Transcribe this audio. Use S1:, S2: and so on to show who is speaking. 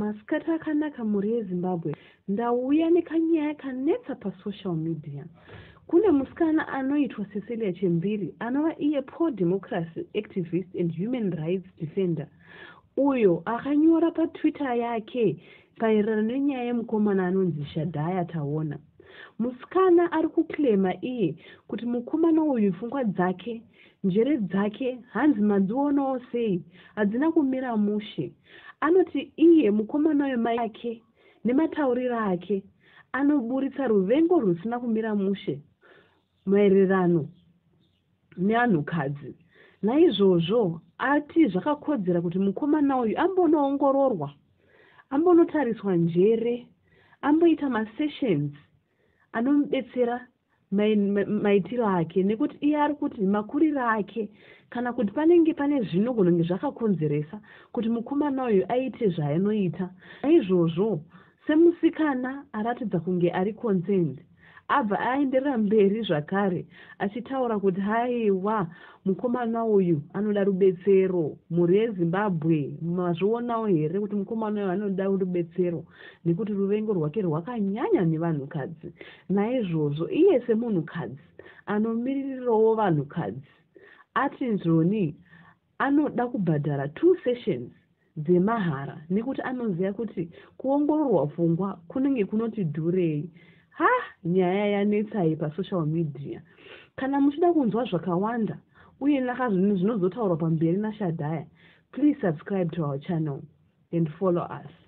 S1: masikati akanaka mhuri yezimbabwe ndauya nekanyaya kanetsa pasocial media kune musikana anoitwa cecilia chembiri anova iye poor democracy activist and human rights defender uyo akanyora patwitter yake paererano nenyaya yemukomana anonzi shadhaya taona musikana ari kuclaima iye kuti mukomana uyu pfungwa dzake njere dzake hanzi madzionawo sei hadzina kumira mushe anoti iye mukomana wema yake nematauriro ake anoburitsa ruvengo rusina kumira mushe maererano neanhukadzi naizvozvo ati zvakakodzera kuti mukomana uyu ambonoongororwa ambonotariswa njere amboita masessions anomubetsera maitiro ake nekuti iye ari kuti makuriro ake kana kuti panenge pane zvino kunonge zvakakonzeresa kuti mukomana uyu aite zvaanoita naizvozvo semusikana aratidza kunge ari concend abva aenderera mberi zvakare achitaura kuti haiwa mukomana uyu anoda rubetsero mhuri yezimbabwe mazvionawo here kuti mukomana uyu anoda rubetsero nekuti ruvengo rwake rwakanyanya nevanhukadzi naizvozvo iye semunhukadzi anomiririrawo vanhukadzi ati njoni anoda kubhadhara two sessions dzemahara nekuti anoziva kuti kuongororwa pfungwa kunenge kunoti dhurei ha nyaya yanetsai pasocial media kana muchida kunzwa zvakawanda uye nakazvinhu zvinozotaurwa pamberi nashadhaya please subscribe to our channel and follow us